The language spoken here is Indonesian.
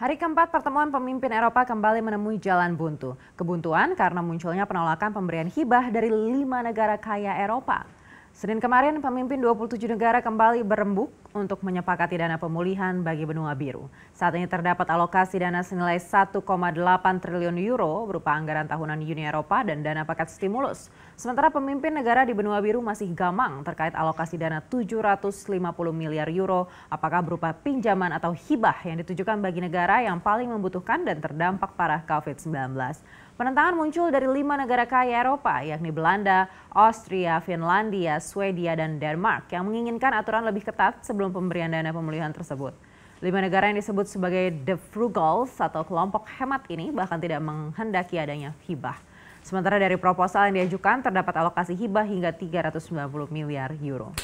Hari keempat pertemuan pemimpin Eropa kembali menemui jalan buntu. Kebuntuan karena munculnya penolakan pemberian hibah dari lima negara kaya Eropa. Senin kemarin, pemimpin 27 negara kembali berembuk untuk menyepakati dana pemulihan bagi benua biru. Saat ini terdapat alokasi dana senilai 1,8 triliun euro berupa anggaran tahunan Uni Eropa dan dana paket stimulus. Sementara pemimpin negara di benua biru masih gamang terkait alokasi dana 750 miliar euro apakah berupa pinjaman atau hibah yang ditujukan bagi negara yang paling membutuhkan dan terdampak parah COVID-19. Penentangan muncul dari lima negara kaya Eropa, yakni Belanda, Austria, Finlandia, Swedia, dan Denmark yang menginginkan aturan lebih ketat sebelum sebelum pemberian dana pemulihan tersebut. Lima negara yang disebut sebagai The Frugals atau kelompok hemat ini bahkan tidak menghendaki adanya hibah. Sementara dari proposal yang diajukan terdapat alokasi hibah hingga 390 miliar euro.